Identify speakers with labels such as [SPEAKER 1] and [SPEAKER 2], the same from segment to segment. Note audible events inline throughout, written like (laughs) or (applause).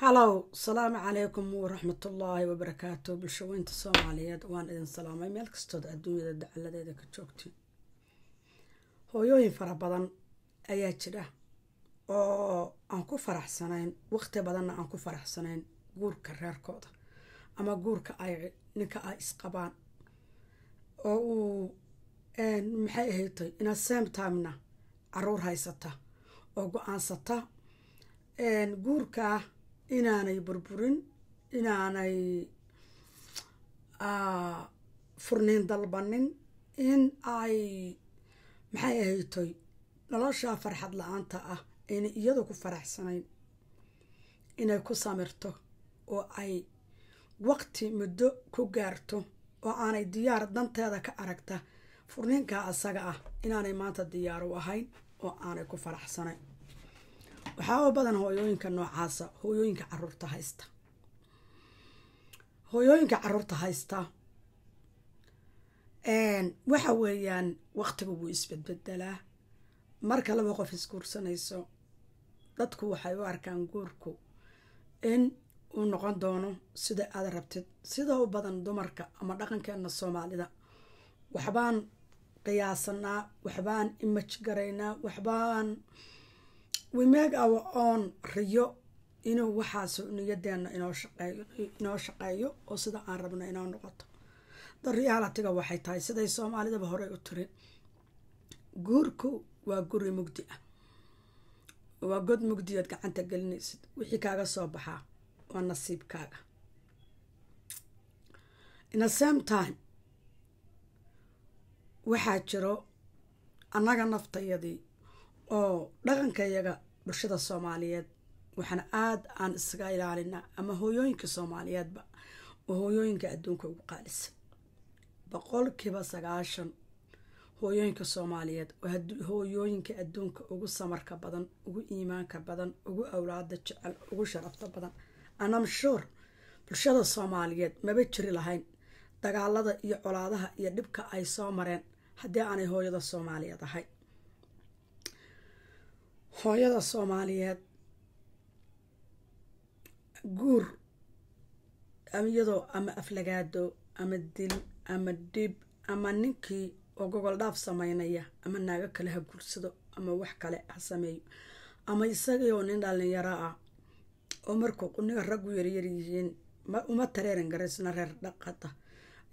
[SPEAKER 1] halo salaamu calaykum waraxmatullaahi wabarakaatu bulshaweynta soomaaliyeed waan idin salaamay meel kastood adduunyada dacaladeeda ka joogtiin hooyooyin fara badan ayaa jira oo aan ku faraxsanayn waqti badanna aan ku faraxsanayn guurka reerkooda ama guurka ay ninka ay isqabaan oo uu maxay ahaytay same timena caruur haysata oo go-aansata guurkaa inaanay burburin inaanay furniin dalbanin in ay maxay ahaytoy noloshaa farxad la-aanta ah ayna iyadu ku faraxsanayn inay ku samirto oo ay waqti muddo ku gaarto oo aanay diyaar danteeda ka aragta furniinkaa asaga ah inaanay maanta diyaaru ahayn oo aanay ku faraxsanayn waxaa waxaaba badan hooyooyinka noocaasa hooyooyinka caruurta haysta hooyooyinka caruurta haysta waxa weeyaan waqtiga wuu isbedbedelaa marka laba qof isguursanayso dadku waxay u arkaan guurku in uu noqon doono sida aad rabtid sida u badan dumarka ama dhaqankeena soomaalida waxbaan qiyaasanaa waxbaan imaj garaynaa waxbaan we make our own riyo inuu waxaasu niyadeena inoo shaqeeyo oo sida aan rabno inoo noqoto da realitiga waxay tahay siday soomaalidaba horey u tiri guurku waa guri mugdi ah waa god mugdi mugdiyood gacanta gelinaysid wixii kaaga soo baxaa waa nasiibkaaga in a same time waxaa jiro annaga naftayadii oo dhaqanka iyaga bulshada soomaaliyeed waxaana aad aan isaga ilaalina ama hooyooyinka soomaaliyeedba oo hooyooyinka adduunka ugu qaalisa boqolkiiba sagaashan hooyooyinka soomaaliyeed oo hooyooyinka adduunka ugu samarka badan ugu iimaanka badan ugu awlaada jecel ugu sharafta badan anamshuur bulshada soomaaliyeed maba jiri lahayn dagaalada iyo colaadaha iyo dhibka ay soo mareen haddii aanay hooyada soomaaliyeed ahay hooyada soomaaliyeed guur iyadoo ama aflagaado ama dil ama dhib ama ninkii oo gogol dhaaf samaynaya ama naago kale ha guursado ama wax kale ha sameeyo ama isagii oo nin dhallinyaro ah oo markuu ninga raggu yaryaryihiin uma tareeran garaysna reer dhaqada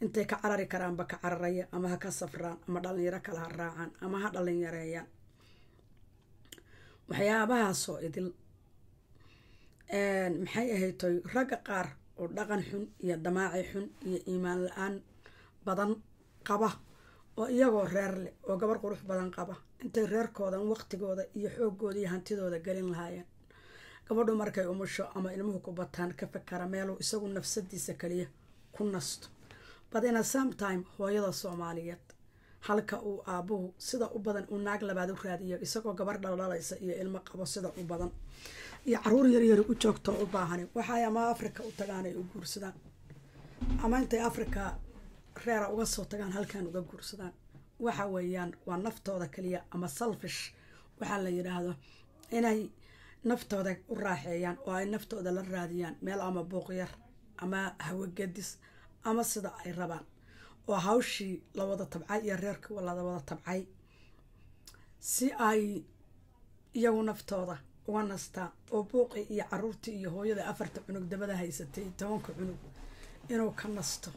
[SPEAKER 1] intay ka carari karaanba ka cararaya ama ha ka safraan ama dhallinyaro kale ha raacaan ama ha dhallinyareeyaan waxyaabahaasoo idil maxay ahaytoy ragga qaar oo dhaqan xun iyo damaaci xun iyo iimaan la-aan badan qaba oo iyagoo reer leh oo gabar qurux badan qaba intay reerkoodan waqtigooda iyo xoogooda iyo hantidooda gelin lahaayeen gabadhu markay umusho ama ilmuhu ku bataan ka fakara meeluu isagu nafsadiisa kaliya ku nasto badina sometime hooyada soomaaliyeed halka uu aabuhu sida u badan uu naag labaad u raadiyo isagoo gabar dhaldhalaysa iyo ilmo qabo sida u badan iyo caruur yaryari u joogto u baahan waxaay ama africa u tagaan u guursadaan ama intay africa reera uga soo tagaan halkan uga guursadaan waxa weeyaan waa naftooda kaliya ama selfish waxaa la yidhaahdo inay naftooda u raaxeeyaan oo ay naftooda la raadiyaan meel ama buuq yar ama hawagadis ama sida ay rabaan oo hawshii la wada tabcay iyo reerki walada wada tabcay si ay iyagu naftooda uga nastaan oo buuqii iyo caruurtii iyo hooyada afarta cunug dabada haysatay tobanka cunug inuu ka nasto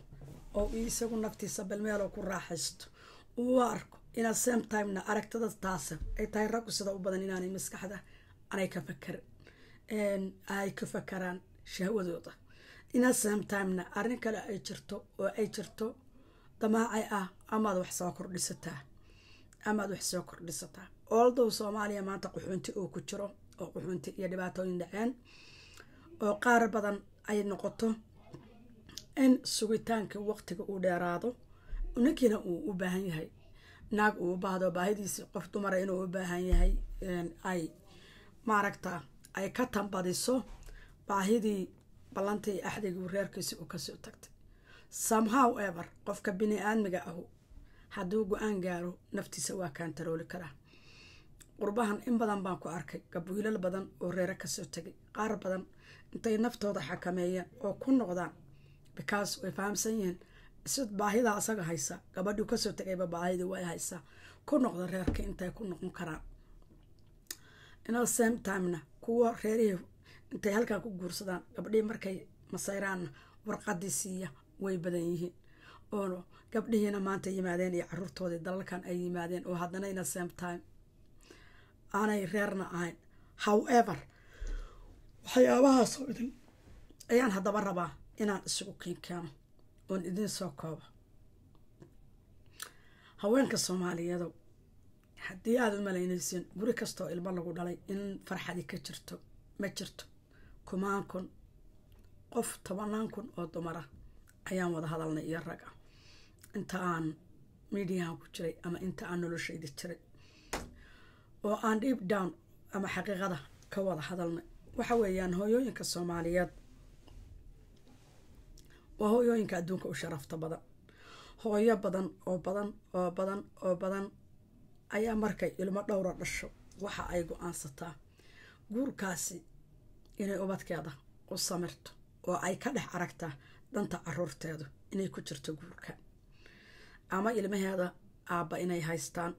[SPEAKER 1] oo isagu naftiisa balmeel ku raaxaysto uu arko inaa same timena aragtada taasa ay tahay raggu sida u badan inaanay maskaxda anay ka fakar ay ka fakaraan shahwadooda inaa same timena arrin kale ay jirto oo ay jirto damaacay ah amaad wax soo kordhisataa amaad wax soo kordhisataa ooldow soomaaliya maanta quxuunti uu ku jiro oo quxuunti iyo dhibaatooyin dhaceen oo qaar badan ay noqoto in sugitaanka waqtiga uu dheeraado ninkiina uu u baahan yahay naag uu u baahdo baahidiisi qof dumara ah inuu u baahan yahay ay maaragta ay ka tanbadiso baahidii ballantii axdigii reerkiisi u kasoo tagtay somehow ever qofka bini-aadmiga ahu hadduu go-aan gaaro naftiisa waa kaantarooli karaa qurbahan in badan baan ku arkay gabwiilal badan oo reero kasoo tegay qaar badan intay naftooda xakameeyeen oo ku noqdaan bikaas way fahamsan yihiin baahidaa asaga haysa gabadhuu kasoo tegayba baahida way haysaa ku noqda reerka intay ku noqon karaan inal same timena kuwa reerihii intay halkaa ku guursadaan gabdhihii markay masayraanna warqadii siiya way badan yihiin oono gabdhihiina maanta yimaadeen iyo caruurtoodii dalalkan ay yimaadeen oo haddana ina same time aanay reerna ahayn however waxyaabahaasoo idin ayaan haddaba rabaa inaan isugu kinkeeno oon idin soo koobo haweenka soomaaliyeedow haddii aad u malaynaysiin guri kastoo ilmo lagu dhalay in farxadi ka jirto ma jirto kumaan kun qof tobanaan kun oo dumara ayaan wada hadalnay iyo raga inta aan midiyahan ku jiray ama inta aan noloshayda jiray oo aan dhiib down ama xaqiiqada ka wada hadalnay waxa weeyaan hooyooyinka soomaaliyeed waa hooyooyinka adduunka u sharafta badan hooyo badan oo badan oo badan oo badan ayaa markay ilmo dhowra ah dhasho waxa ay go-aansataa guurkaasi inay ubadkeeda u samirto oo ay ka dhex aragtaa danta caruurteedu inay ku jirto guurka ama ilmaheeda aabba inay haystaan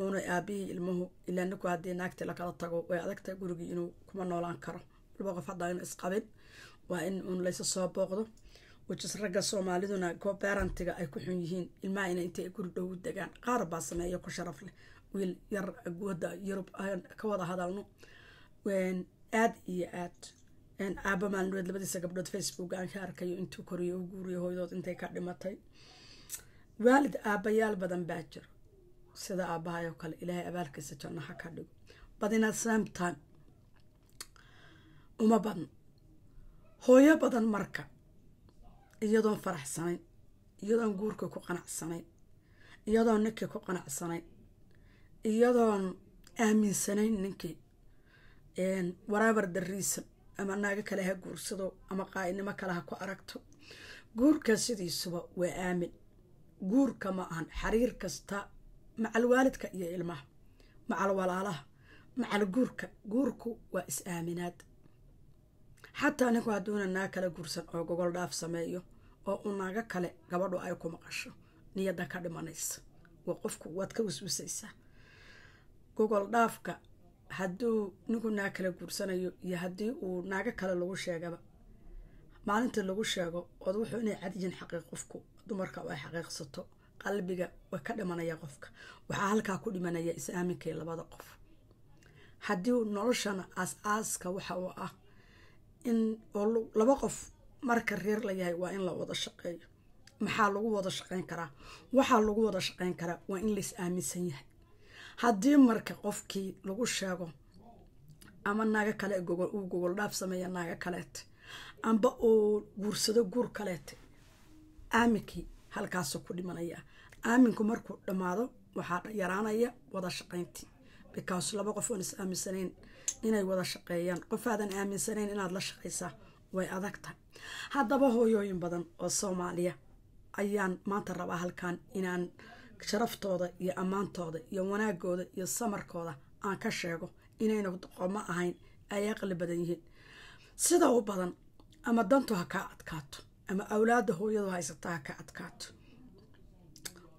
[SPEAKER 1] uuna aabihii ilmuhu ilaa ninku haddii naagtii lakala tago way adagtahay gurigii inuu kuma noolaan karo walba qof haddaa inu isqabin waa in uun laysa soo booqdo wajis ragga soomaaliduna cooperantiga ay ku xun yihiin ilmaha inay intay guri dhow u degaan qaar baa sameeya ku sharaf leh wiil yar wada yurub ka wada hadalno aada iyo aada aaba maalinoed labadiisa gabdhood facebook aan arkayo intuu koriyo u guuriyo hooyadood intay ka dhimatay waalid aabbayaal badan baa jiro sida aabbahayo kale ilaahay abaalkiisa ha ka dhigo badinaa same time uma badno hooyo badan marka iyadoon faraxsanayn iyadoon guurka ku qanacsanayn iyadoon ninkii ku qanacsanayn iyadoon aaminsanayn ninkii waraver the reason ama naago kale ha guursado ama qaa'inimo kale ha ku aragto guurka sidiisuba waa aamin guurka ma ahan xariir kasta macal waalidka iyo ilmaha macal walaalaha macal guurka guurku waa is-aaminaad xataa ninku hadduuna naag kale guursan oo gogol dhaaf sameeyo oo u naago kale gabadhu ay ku maqasho niyadda ka dhimanaysa waa qofku waad ka waswasaysaa gogol dhaafka hadduu ninku naag kala guursanayo iyo haddii uu naago kale lagu sheegaba maalinta lagu sheego ood wuxuu inay cadiyin xaqiiq qofku dumarka oo ay xaqiiqsato qalbiga way ka dhimanaya qofka waxaa halkaa ku dhimanaya is-aaminkai labada qof haddii noloshana aas-aaska waxa uu ah in oo laba qof marka reer la yahay waa in la wada shaqeeyo maxaa lagu wada shaqeyn karaa waxaa lagu wada shaqeyn karaa waa in la is-aaminsan yahay haddii marka qofkii lagu sheego ama naaga kale uu gogol dhaaf sameeya naaga kaleete amba uu guursado guur kaleete aaminkii halkaasuu ku dhimanaya aaminku markuu dhammaado waxaa yaraanaya wada shaqayntii bikaas laba qof oon is aaminsanayn inay wada shaqeeyaan qofaadan aaminsanayn inaad la shaqaysaa way adagta haddaba hooyooyin badan oo soomaaliya ayaan maanta rabaa halkan inaan sharaftooda iyo ammaantooda iyo wanaagooda iyo samarkooda aan ka sheego inayna qomo ahayn ay aqli badan yihiin sida u badan ama dantu ha kaa adkaato ama awlaada hooyadu haysata ha ka adkaato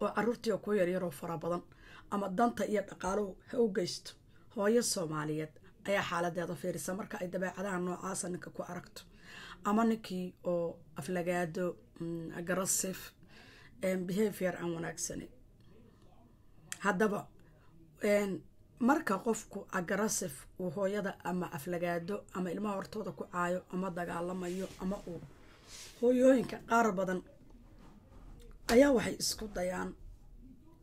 [SPEAKER 1] oo caruurtiioo ku yaryaroo fara badan ama danta iyo dhaqaaluhu ha u geysto hooyo soomaaliyeed ayaa xaaladeeda fiirisa marka ay dabeecadaha noocaasa ah ninka ku aragto ama ninkii oo aflagaado mm, aggressive behavior aan wanaagsaneyn haddaba marka qofku agressif uu hooyada ama aflagaado ama ilmaha hortooda ku caayo ama dagaalamayo ama uu hooyooyinka qaar badan ayaa waxay isku dayaan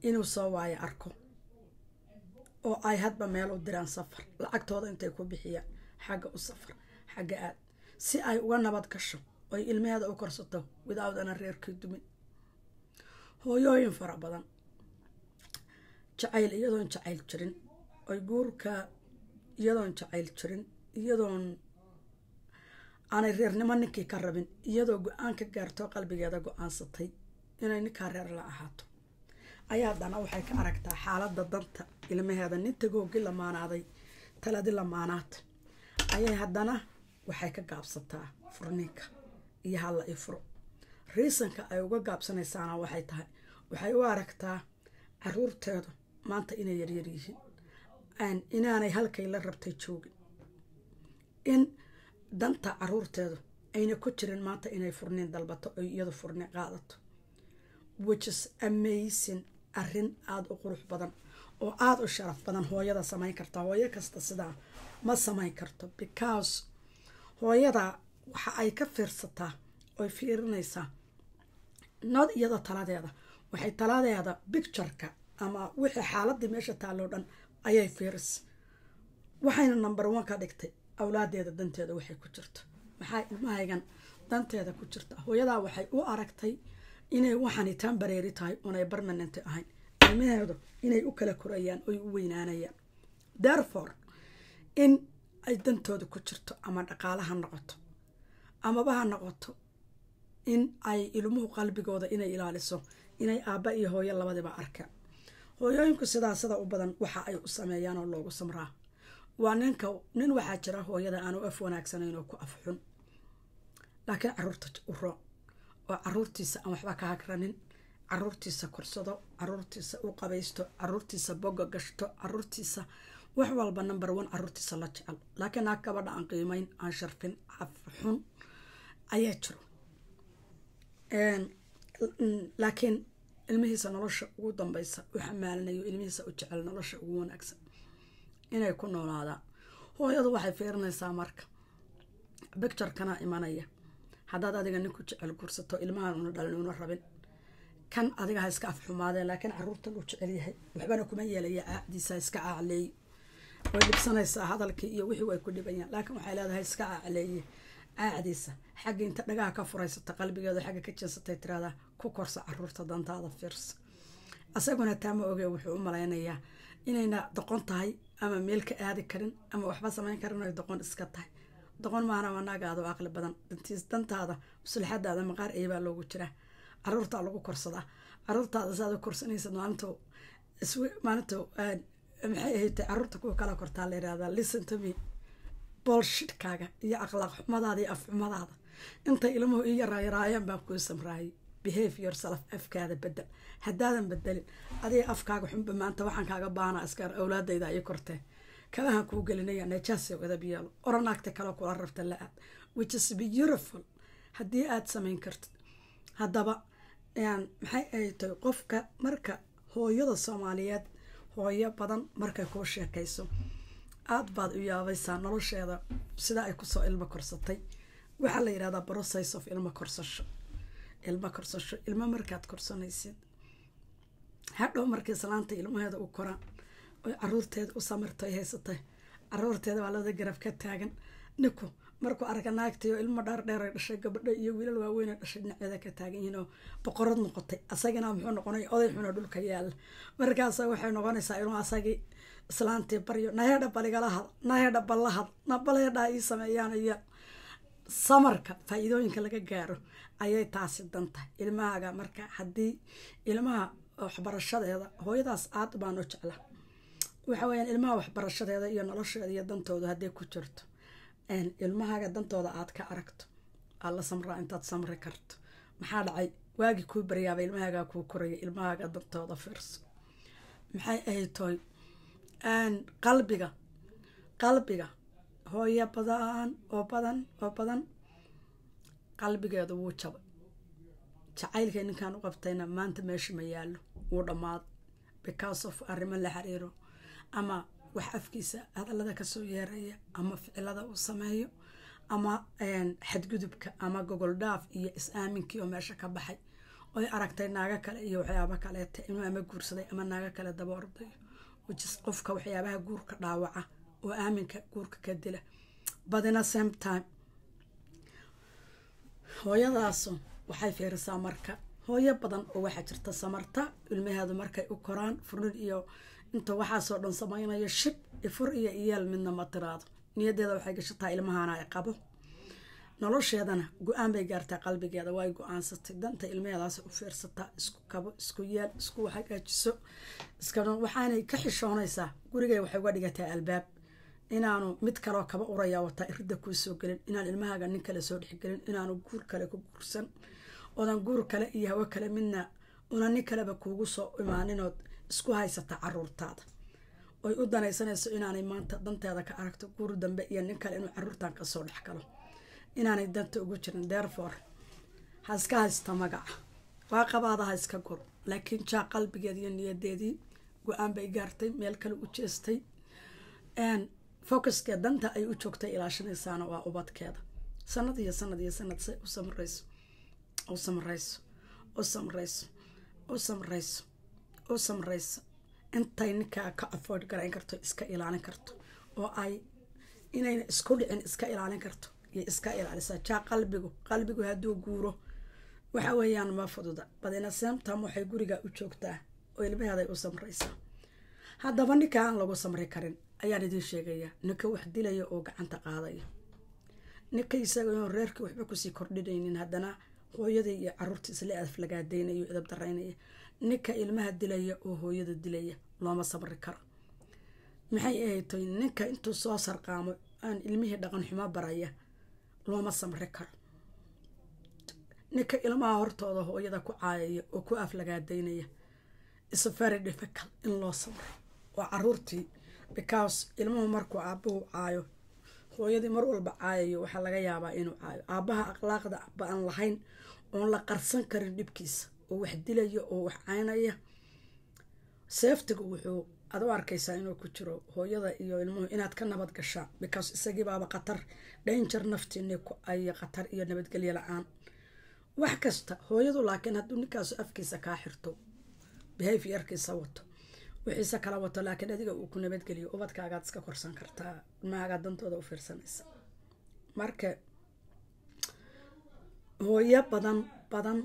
[SPEAKER 1] inuu soo waayo arko oo ay hadba meel u diraan safar lacagtooda intay ku bixiyaan xagga u safar xagga aad si ay uga nabad gasho oy ilmaheeda u korsato widaawdana reerkii dumin hooyooyin fara badan jacayl iyadoon jacayl jirin oy guurka iyadoon jacayl jirin iyadoon aanay reernimo ninkii ka rabin iyadoo go-aan ka gaarto qalbigeeda go-aansatay inay ninkaa reer la ahaato ayaa haddana waxay ka aragtaa xaaladda danta ilmaheeda nin tagoogii la maanaaday taladii la maanaatay ayay haddana waxay ka gaabsataa furniinka iyo halla i furo riisanka ay uga gaabsanaysaana waxay tahay waxay u aragtaa caruurteedu maanta inay yaryar yihiin inaanay halkay la rabtay joogin in danta caruurteedu ayna ku jirin maanta inay furniin dalbato oy iyadu furni qaadato wichis ameysin arrin aada u qurux badan oo aada u sharaf badan hooyada samayn karta hooyo kasta sidaa ma samayn karto because hooyada waxa ay ka fiirsataa oy fiirinaysaa nood iyada taladeeda waxay taladeeda bictureka ama wixii xaaladii meesha taaloo dhan ayay fiirisay waxayna number one ka dhigtay awlaadeeda danteeda waxay ku jirto maxaa ilmahaygan danteeda ku jirta hooyadaa waxay u aragtay inay waxaani taan tahay unay barmanant ahayn ilmaheedu inay u kala korayaan oy u weynaanayaan therefore in ay dantooda ku jirto ama dhaqaala noqoto amaba ha noqoto in ay ilmuhu qalbigooda inay ilaaliso inay aabba iyo hooyo labadiba arkaan hooyooyinku sidaa sida u badan waxa ay u sameeyaanoo loogu samraa waa ninka nin waxaa jira hooyada aanu af wanaagsanaynoo ku afxun laakiin caruurta uro oo caruurtiisa aan waxba ka hagranin caruurtiisa korsado caruurtiisa u qabaysto caruurtiisa boga gashto caruurtiisa wax walba number one caruurtiisa la jecel laakiin naa gabadha aan qiimeyn aan sharfin afxun ayaa jiro laakiin ilmihiisa nolosha ugu dambeysa u xamaalanayo ilmihiisa u jecel nolosha ugu wanaagsan inay ku noolaadaan hooyadu waxay fiirinaysaa marka bicturekana imanaya haddaad adiga ninku jecel gursato ilmahan una dhalin una rabin kan adiga ha iska afxumaadee laakiin caruurta luu jecel yahay waxbana kuma yeelaya acdiisa iska aacleeye way dhibsanaysaa hadalkii iyo wixii way ku dhibayaan laakiin waxay leedahay iska aacleeye aacdiisa xagga inta dhagaha ka furaysata qalbigeeda xagga ka jeensatay tiraahdaa ku korso caruurta dantaada fiirso asaguna taa oge wuxuu u malaynayaa inayna doqon tahay ama meel ka aadi karin ama waxba samayn karin ay doqon iska tahay doqon maana wanaagaada oo aqli badan dantiis dantaada maslaxadaada maqaar eebaa loogu jiraa caruurtaa lagu korsadaa caruurtaada saada korsanaysa maalintow maalintow maxay ahaytay caruurta kuwa kala kortaa la yidhahdaa listen to me boolshidhkaaga iyo akhlaaq xumadaada iyo afxumadaada intay ilmuhu ii yarayaraayeen baa kuu samraayay behavior yourself afkaada bedel hadaadan bedelin adiga afkaaga xunba maanta waxaan kaaga baahana askaar awlaadayda ii kortee kalahaan kuu gelinaya najaasow edab yeelo oranaagta kale kula rabta la aad which is beautiful haddii aad samayn kartid haddaba maxay ay tahay qofka marka hooyada soomaaliyeed hooyo badan markay kuu sheekayso aad baad u yaabaysaa nolosheeda sidaa ay kusoo ilmo korsatay waxaa la yidhahdaa process of ilmo korsasho ilma korsasho ilmo markaad korsanaysid hadhow markii islaanta ilmaheeda u koraan oy caruurteeda u samirto haysatay caruurteeda baa labada garab ka taagan ninku markuu arka naagtayo ilmo dhaardheera dhashay gabadho iyo wiilal waaweyn dhashay dhinaceeda ka taagan yihiinoo boqorad noqotay asagana muxuu noqonay oday xuna dhulka yaalla markaas waxay noqonaysaa inuu asagii islaantii baryo naheedha baligala had naheedha ballahad na ii sameeyaanaya samarka faa-iidooyinka laga gaaro ayay taasi dantahay ilmahaaga marka haddii ilmaha waxbarashadeeda hooyadaas aad baanoo jecla waxa ilmaha waxbarashadeeda iyo nolosheeda iyo dantooda hadday ku jirto ilmahaaga dantooda aad ka aragto aad la samraa intaad samri karto maxaa dhacay waagii kuu baryaaba ilmahaagaa kuu koraya ilmahaaga dantooda fiirso maxay ahay qalbiga qalbiga hooyo badan oo badan oo badan qalbigeeda wuu jabay jacaylkay ninkaan u qabtayna maanta meesha ma yaallo wuu dhammaaday because of arrimo la xiriiro ama wax afkiisa hadallada kasoo yeeraya ama ficilada uu sameeyo ama xadgudubka ama gogol dhaaf iyo is-aaminkii oo meesha ka baxay oy aragtay naaga kale iyo waxyaabo kaleeta inuu ama guursaday ama naaga kale daba wajis qofka waxyaabaha guurka dhaawaca oo aaminka guurka ka dila badina same time hooyadaasu waxay fiirisaa marka hooyo badan oo waxaa jirta samarta ilmaheedu markay u koraan furnid iyo inta waxaasoo dhan samaynayo shib ifur iyo iyaal midna ma tiraado niyadeeda waxay gashataa ilmahaana ay qabo nolosheedana go-aan bay gaartaa qalbigeeda way go-aansatay danta ilmaheedaas u fiirsataa isku kabo isku yeel isku hagaajiso iska waxaanay ka xishoonaysaa gurigay waxay uga dhigataa albaab inaanu mid kaleo kaba uraya wataa irida kuu gelin inaan ilmahaaga nin kale soo dhexgelin inaanu guur kale ku guursan oodan guur kale iyo hawo kale midna una nin kaleba kuugu soo imaaninood isku haysata caruurtaada oy u danaysanayso inaanay maanta danteeda ka aragto guur dambe iyo nin kale inuu caruurtan kasoo dhexgalo inaanay danta ugu jirin derfor ha iska haysta magaca waaqabaada ha iska guro laakiin jaa qalbigeed iyo niyadeedii go-aan bay gaartay meel kale u jeestay focuska danta ay u joogtay ilaa waa ubadkeeda sanad iyo sanad iyo sanad se u samarayso u samarayso u intay ninkaa ka afford garayn karto iska ilaalin karto oo ay inayna isku dhicin iska ilaalin karto iyo iska ilaalisa jaa qalbigu qalbigu hadduu guuro waxa weeyaan ma fududa badina samtam waxay guriga u joogtaa oo ilmaheeday u samraysaa haddaba ninkaan lagu samri karin ayaan idiin sheegaya ninka wax dilaya oo gacanta qaadaya ninka isagao reerkii waxba kusii kordhinaynin haddana hooyada iyo caruurta isla aflagaadeynayo idab daraynaya ninka ilmaha dilaya oo hooyada dilaya looma sabri karo maxay ahaytay ninka intuu soo sarqaamo aan ilmihii dhaqan xumo baraya looma samri karo ninka ilmaha hortooda hooyada ku caayaya oo ku aflagaadeynaya isafaridhifikal in loo samro oo caruurtii because ilmuhu markuu aabahuu caayo hooyadii mar walba caayayo waxaa laga yaabaa inuu caayo aabaha akhlaaqda ba-an lahayn oon la qarsan karin dhibkiisa oo wax dilaya oo wax caynaya seeftiga wuxuu aad u arkaysaa inuu ku jiro hooyada iyo ilmuhu inaad ka nabad gashaa because isagiibaaba qatar dhanjar naftiini ku aya qatar iyo nabadgelyo la-aan wax kasta hooyadu laakiin hadduu ninkaas afkiisa kaa xirto behaviorkiisa wato wixiise kala wato laakiin adiga uu ku nabadgeliyo ubadkaagaad iska korsan kartaa ilmahaagaa dantooda u fiirsanaysa marka hooyo badan badan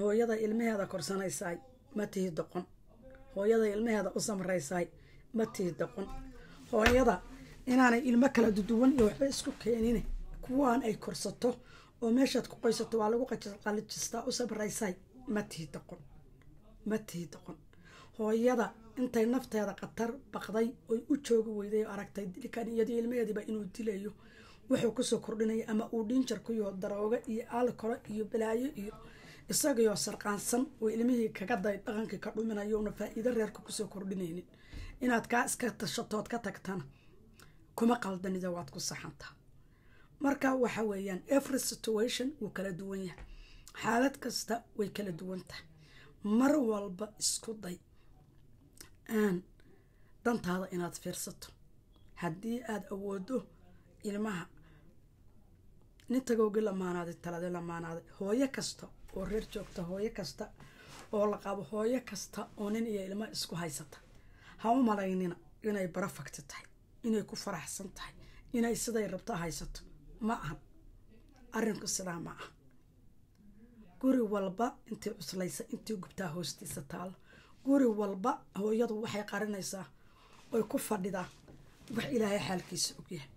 [SPEAKER 1] hooyada ilmaheeda korsanaysaay ma tihi doqon hooyada ilmaheeda u samraysaay ma tihi doqon hooyada inaanay ilmo kala duduwan iyo waxba isku keenin kuwaan ay korsato oo meeshaad ku qoysato waa lagu qalijistaa u samraysaay ma tihi doqon ma tihi doqon hooyada intay nafteeda khatar baqday oy u joogi weyday oo aragtay dilkaniiyadi ilmaheediba inuu dilayo wuxuu kusoo kordhinaya ama uu dhinjar ku yaho daroogo iyo alkoro iyo balaayo iyo isagayoo sarqaansan oo ilmihii kaga day dhaqankii ka dhuminayo una reerka kusoo kordhinaynin inaad kaa iska tashatood ka tagtana kuma qaldanido waad ku saxantaa marka waxa weeyaan every situation wuu kala duwan yahay xaalad kasta way kala duwan tahay mar walba isku day ahaan dantaada inaad fiirsato haddii aada awoodo ilmaha nin tagowgii lamaanaaday taladi lamaanaaday hooyo kasta oo reer joogta hooyo kasta oo la qabo hooyo kasta oo nin iyo ilmo isku haysata ha u malaynina inay barafagti tahay inay ku faraxsan tahay inay siday rabto haysato ma aha arinku sidaa ma ah guri walba intii cuslaysa intii gubtaa hoostiisa taalo guri walba hooyadu waxay qarinaysaa oy ku fadhidaa wax ilaahay xaalkiisa ogyahay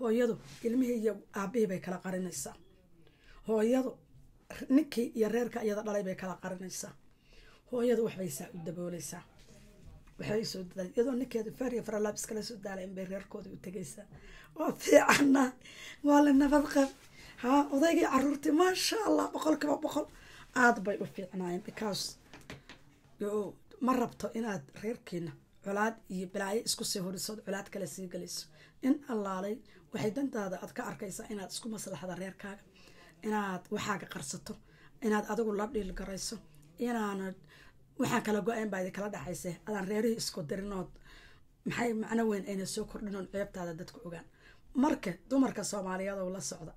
[SPEAKER 1] hooyadu ilmihii iyo aabihii bay kala qarinaysaa hooyadu ninkii iyo reerka iyada dhalay bay kala qarinaysaa hooyadu waxbaysaa u daboolaysaa waxay soo dadaal iyadoo ninkeeda faariya faralaab iskala soo daala inbay reerkooda u tegaysaa waa fiicanna waa la nabad qab haa odaygii caruurtii maasha allah boqol kiba boqol aada bay u fiicnaayeen because ma rabto inaad reerkiina colaad iyo balaayo iskusii horisood colaad kale sii galayso in allaalay waxay dantaada aad ka arkaysaa inaad isku maslaxda reerkaaga inaad waxaaga qarsato inaad adigu la dhiilgarayso inaanad waxaa kala go-ayn baa idi kala dhexayse adaan reerihii isku dirinood maxay macno weyn ayna soo kordhinoon ceebtaada dadku ogaan marka dumarka soomaaliyaedow la socda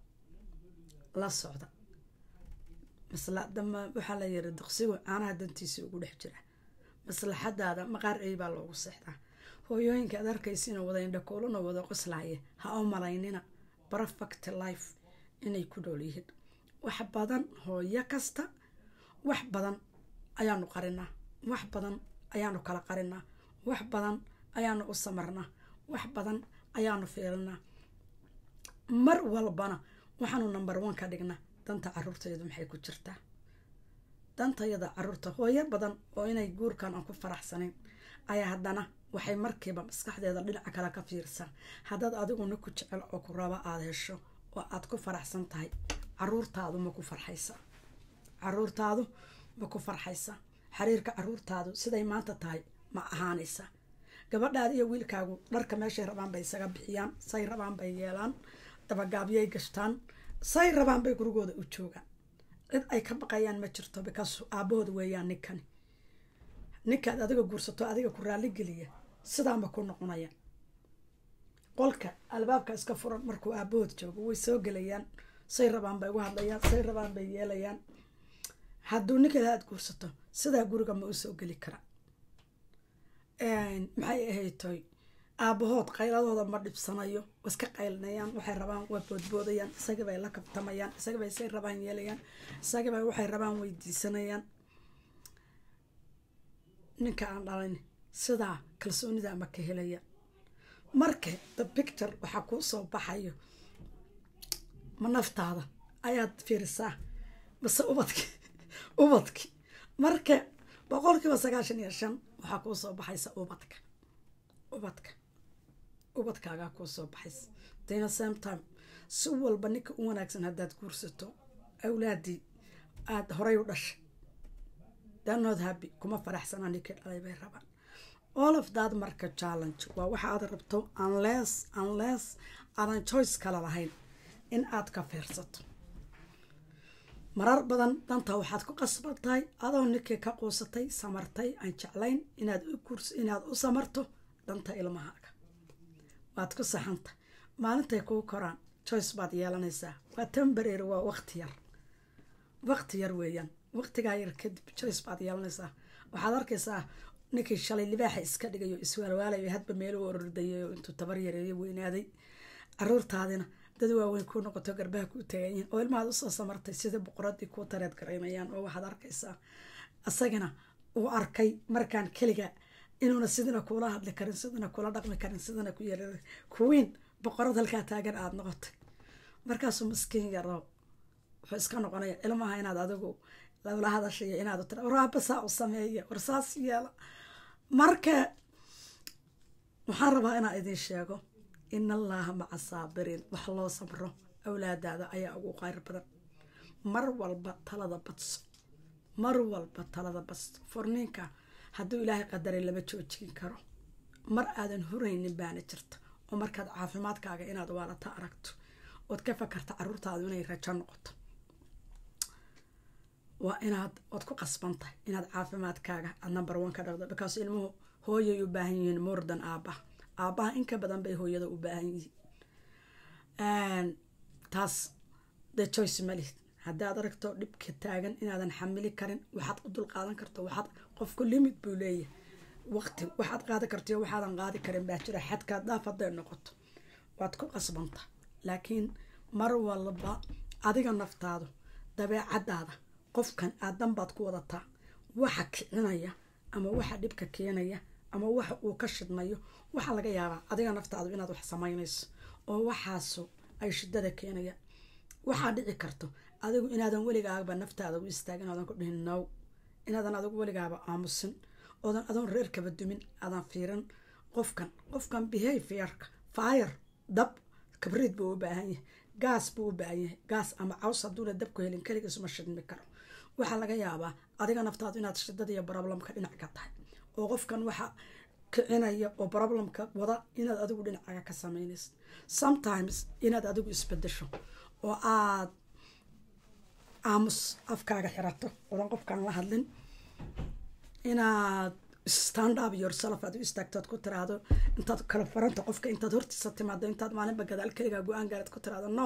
[SPEAKER 1] la socda masla dama waxaa la yiri duqsigu caanaha dantiisii ugu dhex jira maslaxadaada maqaar ay baa loogu seexdaa hooyooyinka aad arkaysina wada indhakoolona wada qoslaaya ha u malaynina brefect life inay ku dhool yihiin wax badan hooyo kasta wax badan ayaanu qarinaa wax badan ayaanu kala qarinaa wax badan ayaanu u samarnaa wax badan ayaanu fiilinaa mar walbana waxaanu number one ka dhignaa danta caruurtaydu maxay ku jirtaa dantayada caruurta hooyo badan oo inay guurkan aan ku faraxsanayn ayaa haddana waxay markiiba maskaxdeeda dhinaca kale ka fiirsa haddaad adiguna ku jecel oo ku raba aada hesho oo aad ku faraxsan tahay caruurtaadu ma ku farxaysa caruurtaadu ma ku farxaysa xiriirka caruurtaadu siday maanta tahay ma ahaanaysa gabadhaada iyo wiilkaagu dharka meeshay rabaan bay isaga bixiyaan say rabaan bay yeelaan dabagaabyay gashtaan say rabaan bay gurigooda u joogaan cid ay ka baqayaan ma jirto bikaas aabahood weeyaan ninkani ninkaad adiga guursato adiga ku raalli geliya sidaanba ku noqonaya qolka albaabka iska furan markuu aabahood joogo way soo gelayaan say rabaan bay ugu hadlayaan say rabaan bay yeelayaan hadduu ninkeeda aad guursato sidaa guriga ma u soo geli kara maxay ahaytoy aabahood qayladooda ma dhibsanayo iska qaylinayaan waxay rabaan waa boodboodayaan isagabay la kabtamayaan isagabay say rabaan yeelayaan isagabay waxay rabaan weydiisanayaan ninka aan dhalin sidaa kalsoonida ama ka helaya marka the picture waxaa kuu soo baxayo ma naftaada ayaad fiirisaa mase ubadki (laughs) ubadki marka boqolkiiba sagaashan iyo shan waxaa kuu soo baxaysa ubadka ubadka ubadkaaga kuu soo baxays dayna same time si walba ninka u wanaagsan haddaad guursato awlaadii aada horay u dhashay danood habi kuma faraxsanaa ninkay dhalay bay rabaan all of that marka challenge waa waxa aad rabto unless unless aadan choice kale lahayn in aada ka fiirsato marar badan danta waxaad ku qasban tahay adoo ninkii ka quusatay samartay aan jeclayn inaad inaad u samarto danta ilmaha waad ku saxanta maalintay kuu koraan joyce baad yeelanaysaa waa tembarery waa waqti yar waqti yar weeyaan waqtigaa yar kadib joyce baad yeelanaysaa waxaad arkaysaa ninkii shalay libaaxa iska dhigayo iswaalwaalayo hadba meelu orordayo intuu tabar yareeyo weynaaday caruurtaadina dad waaweyn kuu noqoto garbaha kuu taaganyihin oo ilmahaad usoo samartay sida boqoradii kuu tareed gareymayaan oo waxaad arkaysaa isagana uu arkay markaan keliga inuuna sidina kula hadli karin sidina kuula dhaqmi karin sidina ku yeel kuwiin boqorad halkaa taagan aada noqotay markaasuu maskiin yaro wuxuu iska noqonaya ilmaha inaad adigu lala hadashayo inaad tira waraabasaa u sameeya warsaas yeela marka waxaan rabaa inaa idin sheego in allaaha maca saabiriin wax loo sabro awlaadaada ayaa ugu qayr badan mar walba talada badso mar walba talada badso furniinka hadduu ilaahay qadaray lama joojin karo mar aadan horaynin baana jirta oo markaad caafimaadkaaga inaad waalata aragto ood ka fakarta caruurtaadu inay rajo noqoto waa inaad ood ku qasbantahay inaad caafimaadkaaga aad number one ka dhaqdo bikaas ilmuhu hooyay u baahan yihiin mordan aabaha aabaha inka badan bay hooyada u baahan yihiin taas de joyce malid haddaad aragto dhibka taagan inaadan xamili karin waxaad u dulqaadan karto waxaad qofku limid buu leeyahay waqti waxaad qaadi kartay waxaadan qaadi karin baa jira xadkaad dhaaf hadday noqoto waad ku qasbanta laakiin mar walba adiga naftaadu dabeecadaada qofkan aadan baad ku wadataa waxa kicinaya ama waxa dhibka keenaya ama waxa uu ka shidmayo waxaa laga yaabaa adiga naftaadu inaad wax samaynayso oo waxaasu ay shidada keenayaan waxaa dhici karto adigu inaadan weligaagba naftaada u istaagin aadan ku dhihin now inaadan adigu weligaaba aamusin oodan adoon reerkaba dumin aadan fiirin qofkan qofkan behaviorka fire dab kabriid buu u baahan yahay gaas buu u baahan yahay gaas ama caws hadduuna dabku helin keligiisuma shidmi karo waxaa laga yaabaa adiga naftaadu inaad shidada iyo broblemka dhinac ka tahay oo qofkan waxa kicinaya oo broblemka wada inaad adigu dhinacaga ka samaynaysid sometimes inaad adigu isbedesho oo aad aamus afkaaga xirato odan qofkaan la hadlin inaad stand up yourself aad u istaagtood ku tiraahdo intaad kala faranta qofka intaad hortiisa timaado intaad maalinba gadaal keligaa go-aan gaarad ku tiraahdo no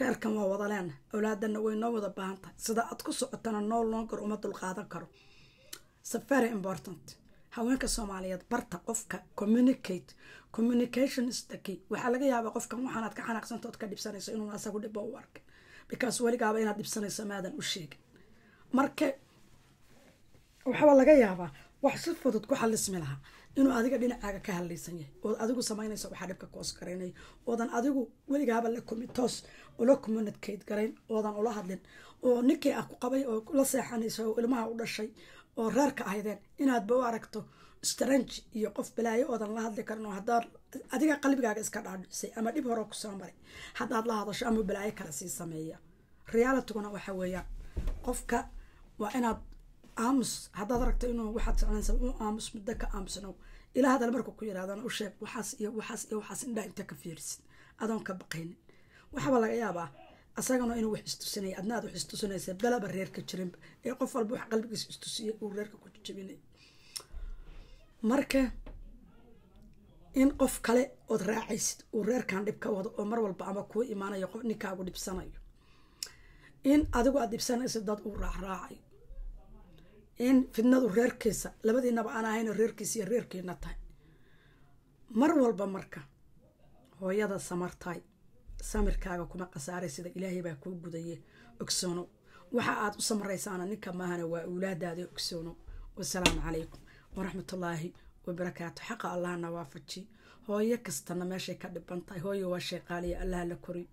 [SPEAKER 1] reerkan waa wadaleen leena awlaadana way noo wada baahan tahay sida aad ku socotana nool loongar uma dulqaadan karo sa very important haweenka soomaaliyeed barta qofka communicate communication is the key waxaa laga yaabaa qofkan waxaanaad ka xanaaqsantood ka dhibsanayso inuu asagu dhibo u arkay bikaas weligaaba inaad dhibsanayso maadan u sheegin marka waxaaba laga yaabaa wax si fudud ku xalismi lahaa inuu adiga dhinacaaga ka hadlaysan yahay ood adigu samaynaysa waxaa dhibka koos garaynaya oodan adigu weligaaba la kumi toos ula kumunadkeyd garayn oodan ula hadlin oo ninkii ah ku qabay oo la seexanaysa oo ilmaha u dhashay oo reerka ahaydeen inaadba u aragto strange iyo qof balaayo oodan la hadli karin oo hadaad adiga qalbigaaga iska dhaadhicisay ama dhib hore kusoo maray hadaad la hadasho ama balaayo kale sii sameeya realityguna waxa weeyaan qofka waa inaad aamus haddaad aragto inuu waxaad soconaysa u aamus muddo ka aamusnow ilaa hadal marka ku yirahdana u sheeg waxaas iyo waxaas iyo waxaas indhaa inta ka fiirisid adoon ka baqaynin waxaaba laga yaabaa asagana inuu wax istusinaya adna wax istusinaysa dalaba reerka jirinba ee qof walba wax qalbigiisa istusiiyey uu reerka ku jijabinay marka in qof kale ood raacaysid uu reerkan dhibka wado oo mar walba ama kuu imaanayo qof ninkaagu dhibsanayo in adigu aad dhibsanaysid dad uu raacraacayo in fidnadu reerkiisa labadiinaba aan ahayno reerkiisa iyo reerkiina tahay mar walba marka hooyada samartaay samirkaaga kuma khasaaray sida ilaahay baa kuu gudaye ogsoono waxa aada u samaraysaana ninka maahana waa awlaadaada ogsoono wasalaamu calaykum waraxmatullaahi wabarakaatu xaqa allahna waafaji hooyo kastana meeshay ka dhibantahay hooyo waa shayqaaliya allah la kori